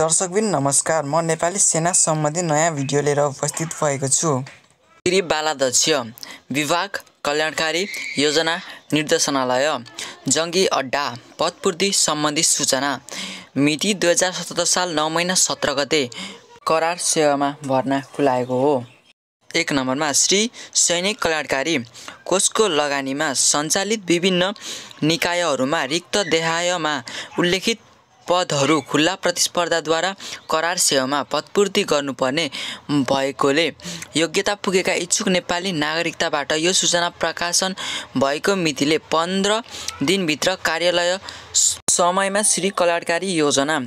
दर्शकबिन नमस्कार म नेपाली सेना सम्बन्धी नयाँ भिडियो लिएर उपस्थित भएको छु श्री बालाध्यक्ष विभाग कल्याणकारी योजना निर्देशनालय जङ्गी अड्डा पदपूर्ति सम्बन्धी सूचना मिति दुई हजार सतहत्तर साल नौ महिना सत्र गते करार सेवामा भर्ना खुलाएको हो एक नम्बरमा श्री सैनिक कल्याणकारी कोषको लगानीमा सञ्चालित विभिन्न निकायहरूमा रिक्त देहायमा उल्लेखित पदहरू खुल्ला प्रतिस्पर्धाद्वारा करार सेवामा पदपूर्ति गर्नुपर्ने भएकोले योग्यता पुगेका इच्छुक नेपाली नागरिकताबाट यो सूचना प्रकाशन भएको मितिले पन्ध्र दिनभित्र कार्यालय समयमा श्री कल्याणकारी योजना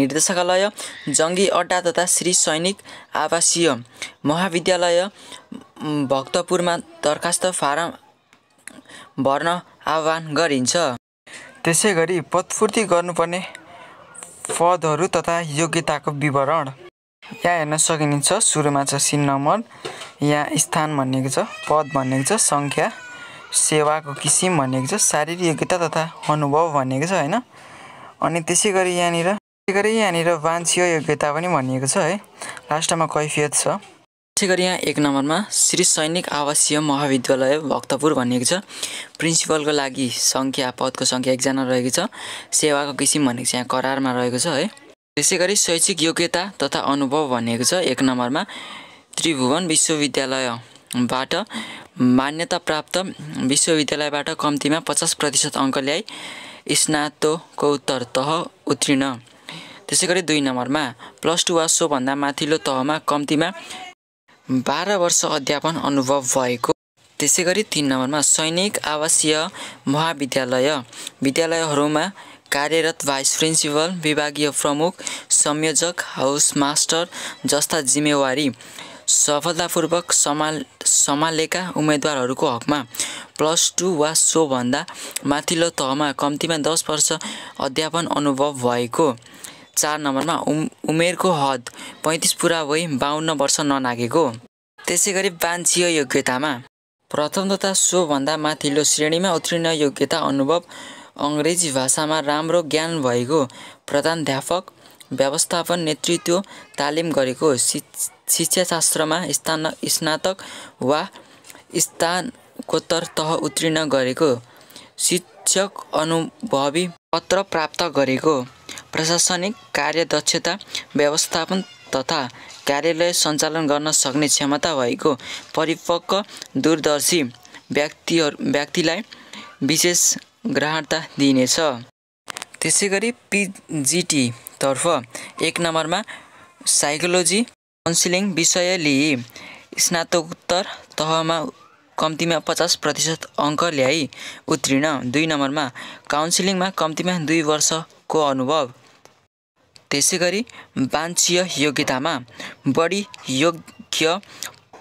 निर्देशकालय जङ्गी अड्डा तथा श्री सैनिक आवासीय महाविद्यालय भक्तपुरमा दरखास्त फारम भर्न आह्वान गरिन्छ त्यसै गरी पदपूर्ति गर्नुपर्ने पदहरू तथा योग्यताको विवरण यहाँ हेर्न सकिन्छ सुरुमा छ सिन नम्बर यहाँ स्थान भनिएको छ पद भनिएको छ सङ्ख्या सेवाको किसिम भनिएको छ शारीरिक योग्यता तथा अनुभव भनेको छ होइन अनि त्यसै गरी यहाँनिर त्यसै गरी यहाँनिर वाञ्छीय योग्यता पनि भनिएको छ है लास्टमा कैफियत छ त्यसै गरी यहाँ एक नम्बरमा श्री सैनिक आवासीय महाविद्यालय भक्तपुर भनिएको छ प्रिन्सिपलको लागि सङ्ख्या पदको सङ्ख्या एकजना रहेको छ सेवाको किसिम भनेको छ यहाँ करारमा रहेको छ है त्यसै गरी शैक्षिक योग्यता तथा अनुभव भनेको छ एक नम्बरमा त्रिभुवन विश्वविद्यालयबाट मान्यता प्राप्त विश्वविद्यालयबाट कम्तीमा पचास प्रतिशत अङ्क ल्याई स्नातोको उत्तर तह उत्तीर्ण त्यसै गरी दुई नम्बरमा प्लस टू वा सोभन्दा माथिल्लो तहमा कम्तीमा बाह्र वर्ष अध्यापन अनुभव भएको त्यसै गरी तिन नम्बरमा सैनिक आवासीय महाविद्यालय विद्यालयहरूमा कार्यरत भाइस प्रिन्सिपल विभागीय प्रमुख संयोजक हाउस मास्टर जस्ता जिम्मेवारी सफलतापूर्वक सम्हाल सम्हालेका उम्मेदवारहरूको हकमा प्लस टू वा सोभन्दा माथिल्लो तहमा कम्तीमा दस वर्ष अध्यापन अनुभव भएको चार नम्बरमा उम उमेरको हद पैँतिस पुरा भई बाहन्न वर्ष ननागेको त्यसै गरी वाञ्छीय योग्यतामा प्रथम तथा सोभन्दा माथिल्लो श्रेणीमा उत्तीर्ण योग्यता अनुभव अङ्ग्रेजी भाषामा राम्रो ज्ञान भएको प्रधानध्यापक व्यवस्थापन नेतृत्व तालिम गरेको शिक्षाशास्त्रमा स्थान स्नातक वा स्थानकोत्तर तह उत्तीर्ण गरेको शिक्षक अनुभवी पत्र प्राप्त गरेको प्रशासनिक कार्यदक्षता व्यवस्थापन तथा कार्यालय सञ्चालन गर्न सक्ने क्षमता भएको परिपक्व दूरदर्शी व्यक्तिहरू व्यक्तिलाई विशेष ग्राहता दिइनेछ त्यसै गरी पिजिटीतर्फ एक नम्बरमा साइकोलोजी काउन्सिलिङ विषय लिई स्नातकोत्तर तहमा कम्तीमा पचास प्रतिशत अङ्क ल्याई उत्तीर्ण दुई नम्बरमा काउन्सिलिङमा कम्तीमा दुई वर्षको अनुभव त्यसै गरी वाञ्छीय योग्यतामा बढी योग्य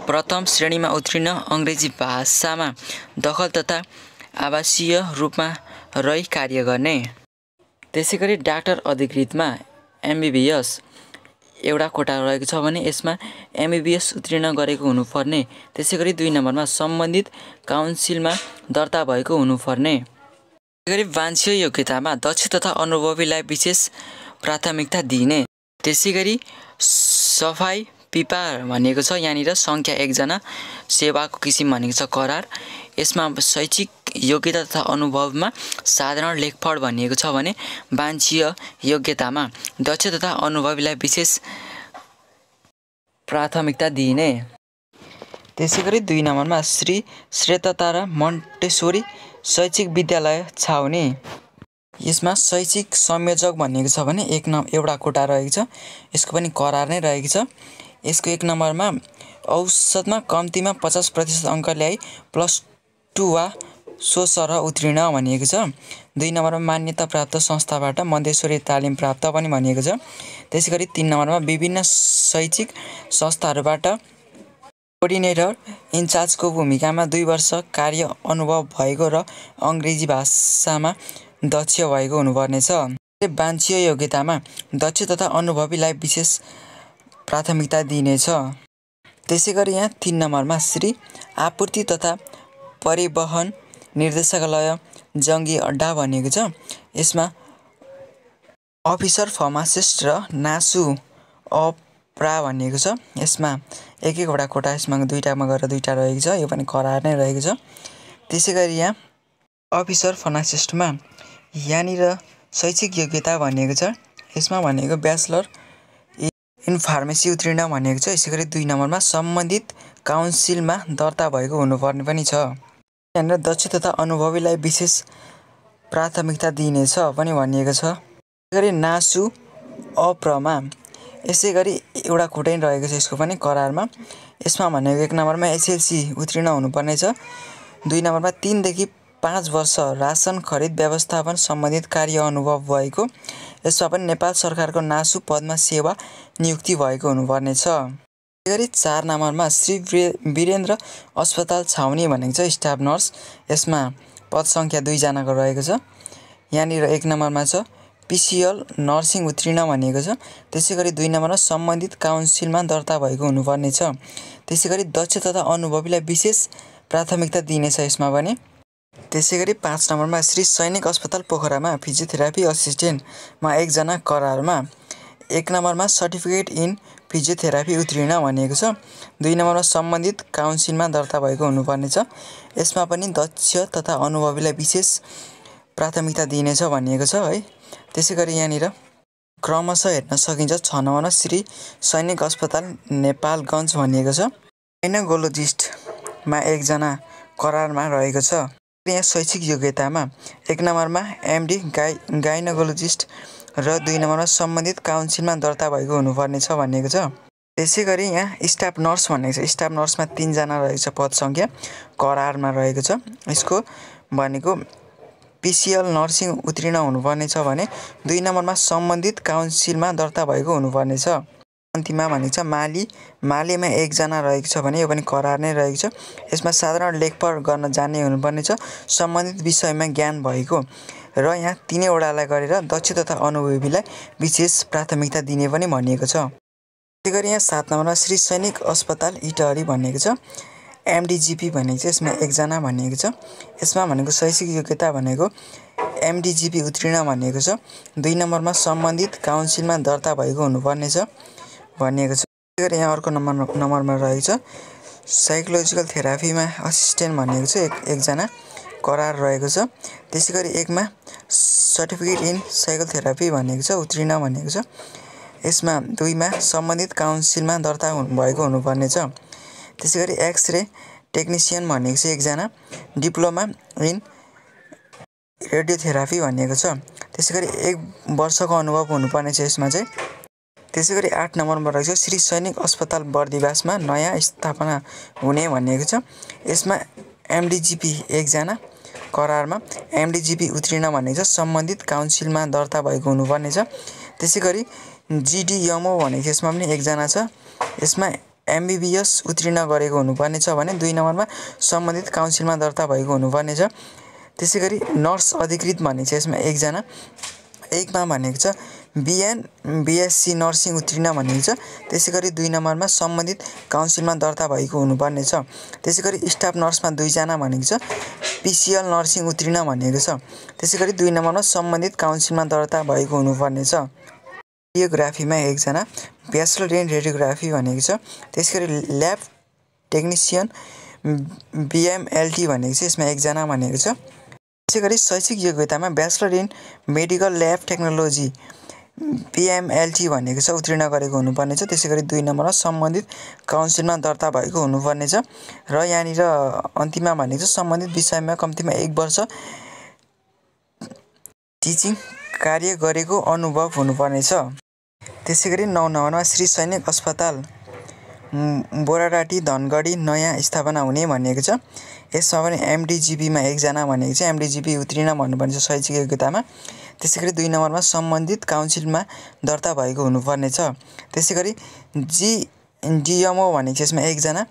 प्रथम श्रेणीमा उत्तीर्ण अङ्ग्रेजी भाषामा दखल तथा आवासीय रूपमा रही कार्य गर्ने त्यसै गरी डाक्टर अधिकृतमा एमबिबिएस एउटा कोटा रहेको छ भने यसमा एमबिबिएस उत्तीर्ण गरेको हुनुपर्ने त्यसै गरी दुई नम्बरमा सम्बन्धित काउन्सिलमा दर्ता भएको हुनुपर्ने त्यसै गरी वाञ्छीय योग्यतामा दक्ष तथा अनुभवीलाई विशेष प्राथमिकता दिइने त्यसै गरी सफाइ पिपा भनेको छ यहाँनिर सङ्ख्या एकजना सेवाको किसिम भनेको छ करार यसमा शैक्षिक योग्यता तथा अनुभवमा साधारण लेखपढ भनिएको छ भने वाञ्छीय योग्यतामा दक्ष तथा अनुभवीलाई विशेष प्राथमिकता दिइने त्यसै गरी दुई नम्बरमा श्री श्रेतता र मन्टेश्वरी शैक्षिक विद्यालय छाउने यसमा शैक्षिक संयोजक भनेको छ भने एक न एउटा कोटा रहेको छ यसको पनि करार नै रहेको छ यसको एक नम्बरमा औसतमा कम्तीमा पचास प्रतिशत अङ्क ल्याई प्लस टू वा सो सरह उत्तीर्ण भनिएको छ दुई नम्बरमा मान्यता प्राप्त संस्थाबाट मध्यश्वरी तालिम प्राप्त पनि भनिएको छ त्यसै गरी तिन नम्बरमा विभिन्न शैक्षिक संस्थाहरूबाट कोर्डिनेटर इन्चार्जको भूमिकामा दुई वर्ष कार्य अनुभव भएको र अङ्ग्रेजी भाषामा दक्ष भएको हुनुपर्नेछ वाञ्छीय योग्यतामा दक्ष तथा अनुभवीलाई विशेष प्राथमिकता दिइनेछ त्यसै गरी यहाँ तिन नम्बरमा श्री आपूर्ति तथा परिवहन निर्देशकालय जङ्गी अड्डा भनिएको छ यसमा अफिसर फर्मासिस्ट र नासु अप्रा भनिएको छ यसमा एक एकवटा कोटा यसमा दुईवटामा गएर दुईवटा रहेको छ यो पनि करार नै रहेको छ त्यसै गरी यहाँ अफिसर फर्मासिस्टमा यहाँनिर शैक्षिक योग्यता भनेको छ यसमा भनेको ब्याचलर इन फार्मेसी उत्तीर्ण भनेको छ यसै गरी दुई नम्बरमा सम्बन्धित काउन्सिलमा दर्ता भएको हुनुपर्ने पनि छ यहाँनिर दक्ष तथा अनुभवीलाई विशेष प्राथमिकता दिइनेछ पनि भनिएको छ यसै गरी नासु अप्रमा यसै गरी एउटा खुट्टै रहेको छ यसको पनि करारमा यसमा भनेको एक नम्बरमा एसएलसी उत्तीर्ण हुनुपर्ने छ दुई नम्बरमा तिनदेखि पाँच वर्ष रासन खरिद व्यवस्थापन सम्बन्धित कार्य अनुभव भएको यसमा पनि नेपाल सरकारको नासु पदमा सेवा नियुक्ति भएको हुनुपर्नेछ छ गरी चार नम्बरमा श्री वीरेन्द्र अस्पताल छाउनी भनेको छ स्टाफ नर्स यसमा पद सङ्ख्या दुईजनाको रहेको छ यहाँनिर एक नम्बरमा छ पिसिएल नर्सिङ उत्तीर्ण भनिएको छ त्यसै गरी दुई नम्बरमा सम्बन्धित काउन्सिलमा दर्ता भएको हुनुपर्ने छ त्यसै गरी दक्ष तथा अनुभवीलाई विशेष प्राथमिकता दिइनेछ यसमा पनि त्यसै गरी पाँच नम्बरमा श्री सैनिक अस्पताल पोखरामा फिजियोथेरापी असिस्टेन्टमा एकजना करारमा एक नम्बरमा सर्टिफिकेट इन फिजियोथेरापी उत्तीर्ण भनिएको छ दुई नम्बरमा सम्बन्धित काउन्सिलमा दर्ता भएको हुनुपर्नेछ यसमा पनि दक्ष तथा अनुभवीलाई विशेष प्राथमिकता दिइनेछ भनिएको छ है त्यसै गरी यहाँनिर क्रमशः हेर्न सकिन्छ छ नम्बरमा श्री सैनिक अस्पताल नेपालगञ्ज भनिएको छ गाइनागोलोजिस्टमा एकजना करारमा रहेको छ यहाँ शैक्षिक योग्यतामा एक नम्बरमा एमडी गाइ गाइनोकोलोजिस्ट र दुई नम्बरमा सम्बन्धित काउन्सिलमा दर्ता भएको हुनुपर्ने छ भनिएको छ त्यसै गरी यहाँ स्टाफ नर्स भनेको छ स्टाफ नर्समा तिनजना रहेको छ पद सङ्ख्या करारमा रहेको छ यसको भनेको पिसिएल नर्सिङ उत्तीर्ण हुनुपर्ने छ भने दुई नम्बरमा सम्बन्धित काउन्सिलमा दर्ता भएको हुनुपर्ने छ अन्तिममा भनेको छ माली मालेमा एकजना रहेको छ भने यो पनि करार नै रहेको छ यसमा साधारण लेखपढ गर्न जाने हुनुपर्ने छ सम्बन्धित विषयमा ज्ञान भएको र यहाँ तिनैवटालाई गरेर दक्ष तथा अनुभवीलाई विशेष प्राथमिकता दिने पनि भनिएको छ त्यही गरी यहाँ सात नम्बरमा श्री सैनिक अस्पताल इटहरी भनिएको छ एमडिजिपी भनेको छ यसमा एकजना भनिएको छ यसमा भनेको शैक्षिक योग्यता भनेको एमडिजिपी उत्तीर्ण भनेको छ दुई नम्बरमा सम्बन्धित काउन्सिलमा दर्ता भएको हुनुपर्ने छ भनिएको छ गरी यहाँ अर्को नम्बर नम्बरमा रहेको छ साइकोलोजिकल थेरापीमा असिस्टेन्ट भनिएको छ एक एकजना करार रहेको छ त्यसै गरी एकमा सर्टिफिकेट इन साइकल थेरापी भनेको छ उत्तीर्ण भनेको छ यसमा दुईमा सम्बन्धित काउन्सिलमा दर्ता हुनु भएको हुनुपर्ने छ त्यसै गरी एक्सरे टेक्निसियन भनेको छ एकजना डिप्लोमा इन रेडियोथेरापी भनेको छ त्यसै गरी एक वर्षको अनुभव हुनुपर्ने छ यसमा चाहिँ त्यसै गरी आठ नम्बरमा रहेको छ श्री सैनिक अस्पताल बर्दिवासमा नयाँ स्थापना हुने भनिएको छ यसमा एमडिजिपी एकजना करारमा एमडिजिपी उत्तीर्ण भनेको छ सम्बन्धित काउन्सिलमा दर्ता भएको हुनुपर्ने छ त्यसै गरी जिडिएमओ भनेको यसमा पनि एकजना छ यसमा एमबिबिएस उत्तीर्ण गरेको हुनुपर्ने छ भने दुई नम्बरमा सम्बन्धित काउन्सिलमा दर्ता भएको हुनुपर्ने छ त्यसै गरी नर्स अधिकृत भनेको छ यसमा एकजना एकमा भनेको छ बिएन बिएससी नर्सिङ उत्तीर्ण भनिन्छ त्यसै गरी दुई नम्बरमा सम्बन्धित काउन्सिलमा दर्ता भएको हुनुपर्ने छ त्यसै गरी स्टाफ नर्समा दुईजना भनेको छ पिसिएल नर्सिङ उत्तीर्ण भनेको छ त्यसै गरी दुई नम्बरमा सम्बन्धित काउन्सिलमा दर्ता भएको हुनुपर्ने छ रेडियोग्राफीमा एकजना ब्याचलर इन रेडियोग्राफी भनेको छ त्यसै गरी ल्याब टेक्निसियन बिएमएलटी भनेको छ यसमा एकजना भनेको छ त्यसै गरी शैक्षिक योग्यतामा bachelor in medical lab technology PMLT भनेको छ उत्तीर्ण गरेको हुनुपर्नेछ त्यसै गरी दुई नम्बरमा सम्बन्धित काउन्सिलमा दर्ता भएको हुनुपर्नेछ र यहाँनिर अन्तिममा भनेको छ सम्बन्धित विषयमा कम्तीमा एक वर्ष टिचिङ कार्य गरेको अनुभव हुनुपर्नेछ त्यसै गरी नौ नम्बरमा श्री सैनिक अस्पताल बोराडाटी धनगढी नयाँ स्थापना हुने भनिएको छ यसमा पनि एमडिजिपीमा एकजना भनेको छ एमडिजिपी उत्तीर्ण भन्नुपर्ने छ शैक्षिक योग्यतामा त्यसै गरी दुई नम्बरमा सम्बन्धित काउन्सिलमा दर्ता भएको हुनुपर्ने छ त्यसै गरी जी डिएमओ भनेको छ यसमा एकजना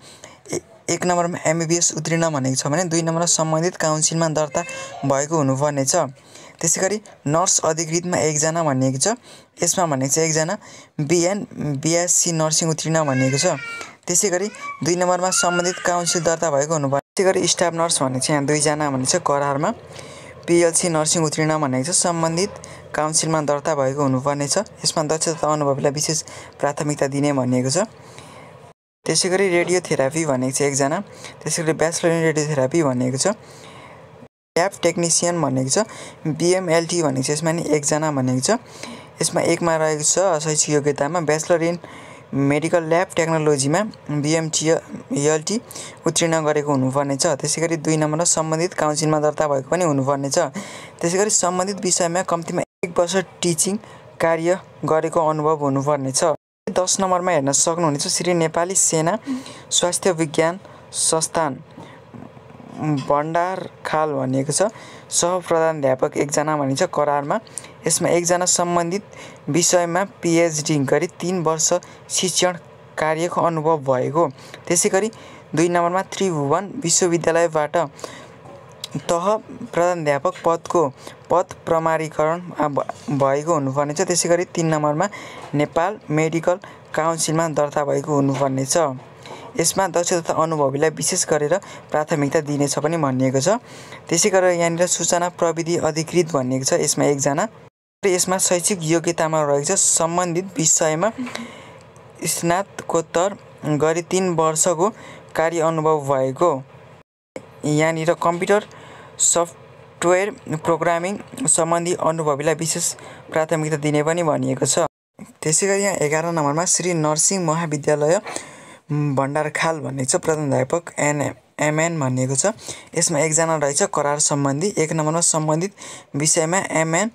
एक नम्बरमा एमबिबिएस उत्तीर्ण भनेको छ भने दुई नम्बरमा सम्बन्धित काउन्सिलमा दर्ता भएको हुनुपर्ने छ त्यसै गरी नर्स अधिकृतमा एकजना भनिएको छ यसमा भनेको छ एकजना बिएन बिएससी नर्सिङ उत्तीर्ण भनिएको छ त्यसै गरी दुई नम्बरमा सम्बन्धित काउन्सिल दर्ता भएको हुनुपर्ने त्यसै गरी स्टाफ नर्स भनेको छ यहाँ दुईजना भनेको छ करारमा पिएलसी नर्सिङ उत्तीर्ण भनेको छ सम्बन्धित काउन्सिलमा दर्ता भएको हुनुपर्ने छ यसमा दक्षता अनुभवीलाई विशेष प्राथमिकता दिने भनिएको छ त्यसै गरी रेडियोथेरापी भनेको छ एकजना त्यसै गरी ब्याचलर इन रेडियोथेरापी भनेको छ ल्याब टेक्निसियन भनेको छ बिएमएलटी भनेको छ यसमा नि एकजना भनेको छ यसमा एकमा रहेको छ शैक्षिक योग्यतामा ब्याचलर इन मेडिकल ल्याब टेक्नोलोजीमा बिएमटिएलटी उत्तीर्ण गरेको हुनुपर्नेछ त्यसै गरी दुई नम्बरमा सम्बन्धित काउन्सिलमा दर्ता भएको पनि हुनुपर्नेछ त्यसै गरी सम्बन्धित विषयमा कम्तीमा एक वर्ष टिचिङ कार्य गरेको अनुभव हुनुपर्नेछ दस नम्बरमा हेर्न सक्नुहुनेछ श्री नेपाली सेना स्वास्थ्य विज्ञान संस्थान भण्डार खाल भनिएको छ अध्यापक एकजना भनिन्छ करारमा यसमा एकजना सम्बन्धित विषयमा पिएचडी गरी तिन वर्ष शिक्षण कार्यको अनुभव भएको त्यसै गरी दुई नम्बरमा त्रिभुवन विश्वविद्यालयबाट तह अध्यापक पदको पद प्रमाणीकरण भएको हुनुपर्ने छ त्यसै गरी तिन नम्बरमा नेपाल मेडिकल काउन्सिलमा दर्ता भएको हुनुपर्नेछ यसमा दक्ष तथा अनुभवीलाई विशेष गरेर प्राथमिकता दिनेछ पनि भनिएको छ त्यसै गरेर यहाँनिर सूचना प्रविधि अधिकृत भनिएको छ यसमा एकजना र यसमा शैक्षिक योग्यतामा रहेको छ सम्बन्धित विषयमा स्नातकोत्तर गरी तिन वर्षको कार्य अनुभव भएको यहाँनिर कम्प्युटर सफ्टवेयर प्रोग्रामिङ सम्बन्धी अनुभवीलाई विशेष प्राथमिकता दिने पनि भनिएको छ त्यसै गरी यहाँ एघार नम्बरमा श्री नर्सिङ महाविद्यालय भण्डारखाल भन्ने छ प्रधानाध्यापक एन एमएन भनिएको छ यसमा एकजना रहेछ करार सम्बन्धी एक नम्बरमा सम्बन्धित विषयमा एमएन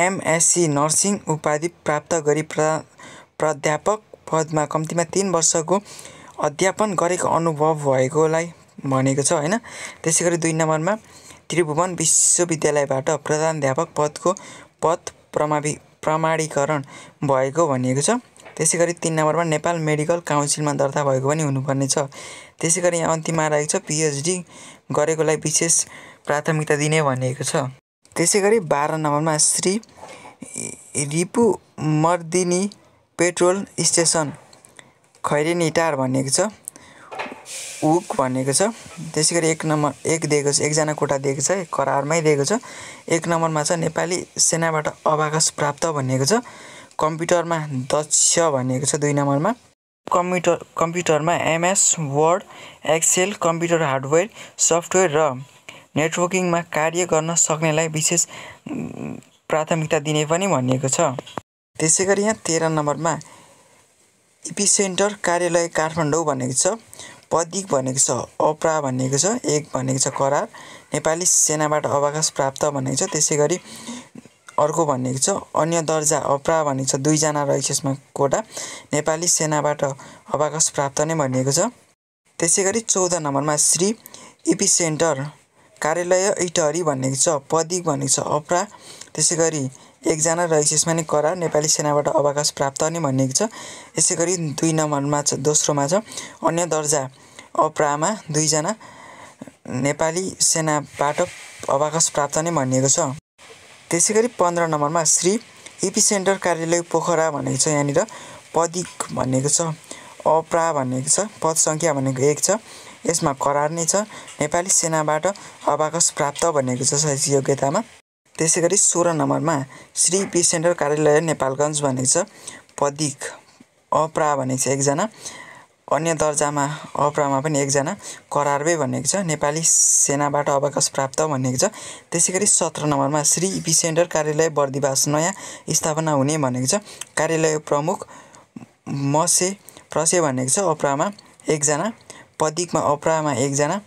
एमएससी नर्सिङ उपाधि प्राप्त गरी प्राध्यापक पदमा कम्तीमा तिन वर्षको अध्यापन गरेको अनुभव भएकोलाई भनेको छ होइन त्यसै गरी दुई नम्बरमा त्रिभुवन विश्वविद्यालयबाट प्रधानध्यापक पदको पद प्रमावि प्रमाणीकरण भएको भनिएको छ त्यसै गरी तिन नम्बरमा नेपाल मेडिकल काउन्सिलमा दर्ता भएको पनि हुनुपर्ने छ त्यसै गरी यहाँ अन्तिममा रहेको छ पिएचडी गरेकोलाई विशेष प्राथमिकता दिने भनिएको छ त्यसै गरी बाह्र नम्बरमा श्री रिपु मर्दिनी पेट्रोल स्टेसन टार भनिएको छ उक भनेको छ त्यसै गरी एक नम्बर एक दिएको छ एकजना कोटा दिएको छ करारमै दिएको छ एक नम्बरमा छ नेपाली सेनाबाट अवकाश प्राप्त भनिएको छ कम्प्युटरमा दक्ष भनिएको छ दुई नम्बरमा कम्प्युटर कम्प्युटरमा MS word excel computer hardware software र नेटवर्किङमा कार्य गर्न सक्नेलाई विशेष प्राथमिकता दिने पनि भनिएको छ त्यसै गरी यहाँ तेह्र नम्बरमा इपिसेन्टर कार्यालय काठमाडौँ भनेको छ पदिक भनेको छ अपरा भनेको छ एक भनेको छ करार नेपाली सेनाबाट अवकाश प्राप्त भनेको छ त्यसै गरी अर्को भनेको छ अन्य दर्जा अप्रा भनेको छ दुईजना रहेछ यसमा कोटा नेपाली सेनाबाट अवकाश प्राप्त नै भनिएको छ त्यसै गरी चौध नम्बरमा श्री इपी सेन्टर कार्यालय इटहरी भनेको छ पदिक भनेको छ अप्रा त्यसै गरी एकजना रहेछ यसमा नै करा नेपाली सेनाबाट अवकाश प्राप्त नै भनिएको छ यसै गरी दुई नम्बरमा छ दोस्रोमा छ अन्य दर्जा अप्रामा दुईजना नेपाली सेनाबाट अवकाश प्राप्त नै भनिएको छ त्यसै गरी पन्ध्र नम्बरमा श्री एपी सेन्टर कार्यालय पोखरा भनेको छ यहाँनिर पदिक भनेको छ अप्रा भनेको छ पद सङ्ख्या भनेको एक छ यसमा करार नै छ नेपाली सेनाबाट अबाकस प्राप्त भनेको छ शैक्षिक योग्यतामा त्यसै गरी सोह्र नम्बरमा श्री पी सेन्टर कार्यालय नेपालगञ्ज भनेको छ पदिक अप्रा भनेको छ एकजना अन्य दर्जामा अपरामा पनि एकजना करारबे भनेको छ नेपाली सेनाबाट अवकाश प्राप्त भनिएको छ त्यसै गरी सत्र नम्बरमा श्री इपिसेन्टर कार्यालय बर्दिवास नयाँ स्थापना हुने भनेको छ कार्यालय प्रमुख मसे प्रसे भनेको छ अपरामा एकजना पदिकमा अपरामा एकजना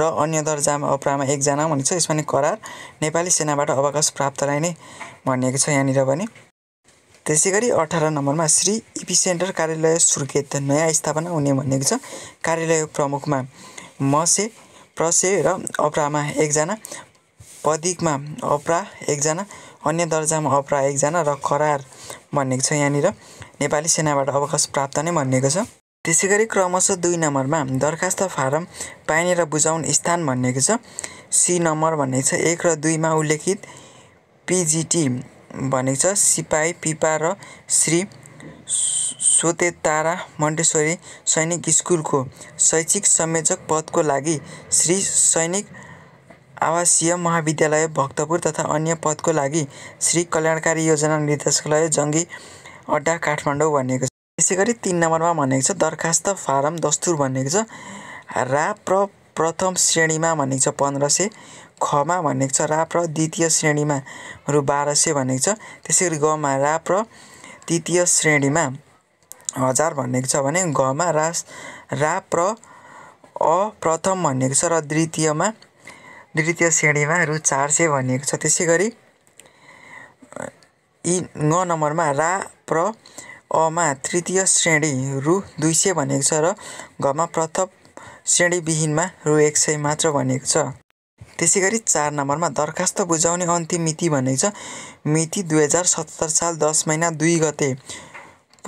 र अन्य दर्जामा अपरामा एकजना भनेको छ यसमा नै करार नेपाली सेनाबाट अवकाश प्राप्तलाई नै भनिएको छ यहाँनिर पनि त्यसै गरी अठार नम्बरमा श्री इपी सेन्टर कार्यालय सुर्खेत नयाँ स्थापना हुने भनेको छ कार्यालय प्रमुखमा मसे प्रसे र अपरामा एकजना पदिकमा अपरा एकजना अन्य दर्जामा अपरा एकजना र करार भनेको छ यहाँनिर नेपाली सेनाबाट अवकाश प्राप्त नै भनिएको छ त्यसै गरी क्रमशः दुई नम्बरमा दरखास्त फारम पाइने र बुझाउन स्थान भनिएको छ सी नम्बर भनेको छ एक र दुईमा उल्लेखित पिजिटी भनेको छ सिपाही पिपा र श्री तारा मन्टेश्वरी सैनिक स्कुलको शैक्षिक संयोजक पदको लागि श्री सैनिक आवासीय महाविद्यालय भक्तपुर तथा अन्य पदको लागि श्री कल्याणकारी योजना निर्देशालय जङ्गी अड्डा काठमाडौँ भनेको छ त्यसै गरी तिन नम्बरमा भनेको छ दरखास्त फारम दस्तुर भनेको छ रा प्र प्रथम श्रेणीमा भनेको छ पन्ध्र सय खमा भनेको छ राप र द्वितीय श्रेणीमा रु बाह्र सय भनेको छ त्यसै गरी गमा राप र तृतीय श्रेणीमा हजार भनेको छ भने घमा रास राप र अप्रथम भनेको छ र द्वितीयमा द्वितीय श्रेणीमा रु चार सय भनिएको छ त्यसै गरी यी नम्बरमा रा प्र अमा तृतीय श्रेणी रु दुई सय भनेको छ र घमा प्रथम श्रेणीविहीनमा रु एक सय मात्र भनेको छ त्यसै गरी चार नम्बरमा दरखास्त बुझाउने अन्तिम मिति भनेको छ मिति दुई हजार सत्तर साल दस महिना दुई गते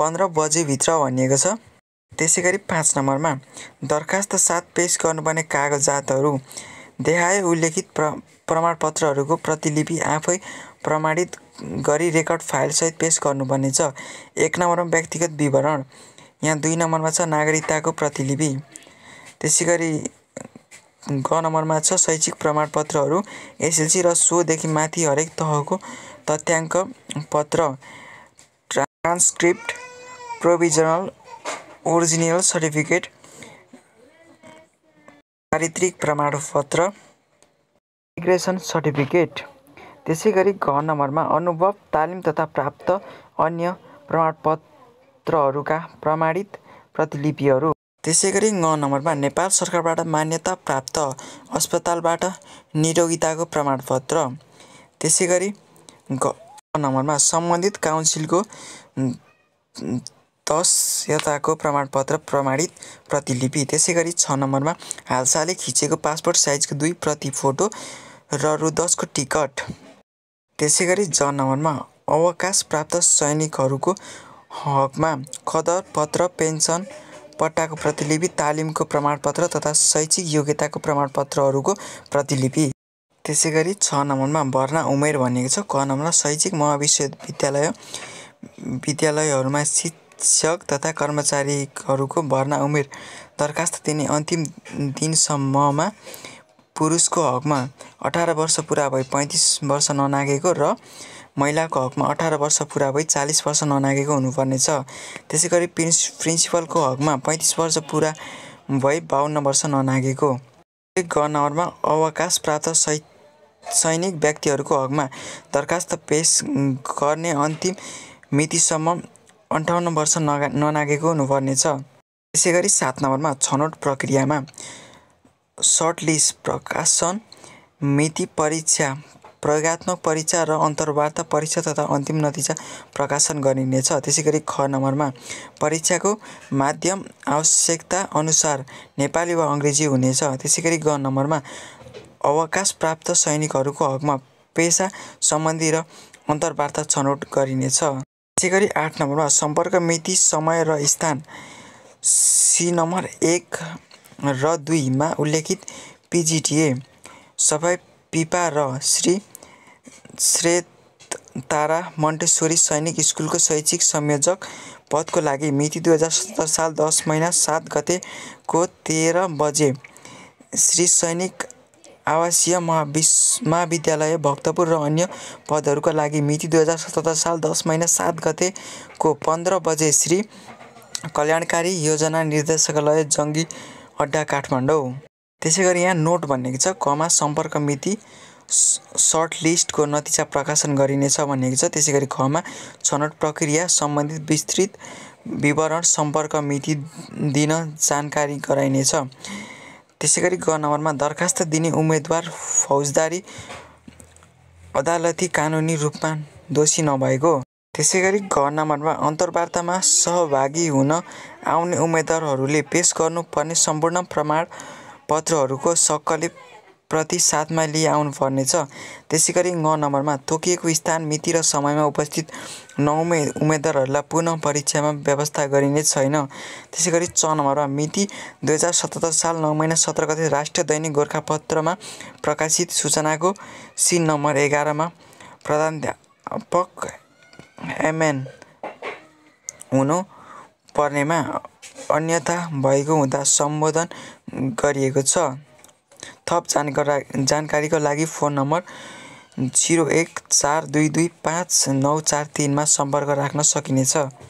पन्ध्र बजेभित्र भनिएको छ त्यसै गरी पाँच नम्बरमा दरखास्त साथ पेस गर्नुपर्ने कागजातहरू देहाय उल्लेखित प्र प्रमाणपत्रहरूको प्रतिलिपि आफै प्रमाणित गरी रेकर्ड फाइलसहित पेस गर्नुपर्ने छ एक नम्बरमा व्यक्तिगत विवरण यहाँ दुई नम्बरमा छ नागरिकताको प्रतिलिपि त्यसै गरी ग नम्बरमा छ शैक्षिक प्रमाणपत्रहरू एसएलसी र सोदेखि माथि हरेक तहको तथ्याङ्क पत्र ट्रान्सक्रिप्ट प्रोभिजनल ओरिजिनल सर्टिफिकेट चारित्रिक प्रमाणपत्र इमिग्रेसन सर्टिफिकेट त्यसै गरी घ नम्बरमा अनुभव तालिम तथा प्राप्त अन्य प्रमाणपत्रहरूका प्रमाणित प्रतिलिपिहरू त्यसै गरी ङ नम्बरमा नेपाल सरकारबाट मान्यता प्राप्त अस्पतालबाट निरोगिताको प्रमाणपत्र त्यसै गरी ग नम्बरमा सम्बन्धित काउन्सिलको दस्यताको प्रमाणपत्र प्रमाणित प्रतिलिपि त्यसै गरी छ नम्बरमा हालसालै खिचेको पासपोर्ट साइजको दुई प्रति फोटो र रु दसको टिकट त्यसै गरी ज नम्बरमा अवकाश प्राप्त सैनिकहरूको हकमा पत्र पेन्सन पट्टाको प्रतिलिपि तालिमको प्रमाणपत्र तथा शैक्षिक योग्यताको प्रमाणपत्रहरूको प्रतिलिपि त्यसै गरी छ नम्बरमा भर्ना उमेर भनिएको छ क नम्बरमा शैक्षिक महाविश्वविद्यालय विद्यालयहरूमा शिक्षक तथा कर्मचारीहरूको भर्ना उमेर दरखास्त दिने अन्तिम दिनसम्ममा पुरुषको हकमा अठार वर्ष पुरा भए पैँतिस वर्ष ननागेको र महिलाको हकमा अठार वर्ष पुरा भई चालिस वर्ष ननागेको हुनुपर्नेछ त्यसै गरी प्रिन्स प्रिन्सिपलको हकमा पैँतिस वर्ष पुरा भई बाहन्न वर्ष ननागेको नम्बरमा अवकाश प्राप्त सै सैनिक व्यक्तिहरूको हकमा दरखास्त पेस गर्ने अन्तिम मितिसम्म अन्ठाउन्न वर्ष नगा ननागेको हुनुपर्नेछ त्यसै गरी सात नम्बरमा छनौट प्रक्रियामा सर्टलिस्ट प्रकाशन मिति परीक्षा प्रयोगत्मक परीक्षा र अन्तर्वार्ता परीक्षा तथा अन्तिम नतिजा प्रकाशन गरिनेछ त्यसै गरी ख नम्बरमा परीक्षाको माध्यम आवश्यकता अनुसार नेपाली वा अङ्ग्रेजी हुनेछ त्यसै गरी ग नम्बरमा अवकाश प्राप्त सैनिकहरूको हकमा पेसा सम्बन्धी र अन्तर्वार्ता छनौट गरिनेछ त्यसै गरी आठ नम्बरमा सम्पर्क मिति समय र स्थान सी नम्बर एक र दुईमा उल्लेखित पिजिटिए सबै पिपा र श्री तारा मन्टेश्वरी सैनिक स्कुलको शैक्षिक संयोजक पदको लागि मिति दुई हजार सत्तर साल दस महिना सात गतेको तेह्र बजे श्री सैनिक आवासीय महाविश्व महाविद्यालय भक्तपुर र अन्य पदहरूको लागि मिति दुई हजार सतहत्तर साल दस महिना सात गतेको पन्ध्र बजे श्री कल्याणकारी योजना निर्देशकालय जङ्गी अड्डा काठमाडौँ त्यसै गरी यहाँ नोट भनेको छ कमा सम्पर्क मिति सर्ट लिस्टको नतिजा प्रकाशन गरिनेछ भनेको छ त्यसै गरी खमा छनौट प्रक्रिया सम्बन्धित विस्तृत विवरण सम्पर्क मिति दिन जानकारी गराइनेछ त्यसै गरी ग नम्बरमा दरखास्त दिने उम्मेदवार फौजदारी अदालती कानुनी रूपमा दोषी नभएको त्यसै गरी घ नम्बरमा अन्तर्वार्तामा सहभागी हुन आउने उम्मेदवारहरूले पेस गर्नुपर्ने सम्पूर्ण प्रमाण पत्रहरूको सक्कले प्रति साथमा लिई आउनुपर्नेछ त्यसै गरी ङ नम्बरमा तोकिएको स्थान मिति र समयमा उपस्थित नौमे उम्मेद्वारहरूलाई पुनः परीक्षामा व्यवस्था गरिने छैन त्यसै गरी छ नम्बरमा मिति दुई हजार सतहत्तर साल नौ महिना सत्र गते राष्ट्रिय दैनिक गोर्खापत्रमा प्रकाशित सूचनाको सिन नम्बर एघारमा प्रधान एमएन हुनु पर्नेमा अन्यथा भएको हुँदा सम्बोधन गरिएको छ थप जानकारी जानकारीको लागि फोन नम्बर जिरो एक चार दुई दुई पाँच नौ चार तिनमा सम्पर्क राख्न सकिनेछ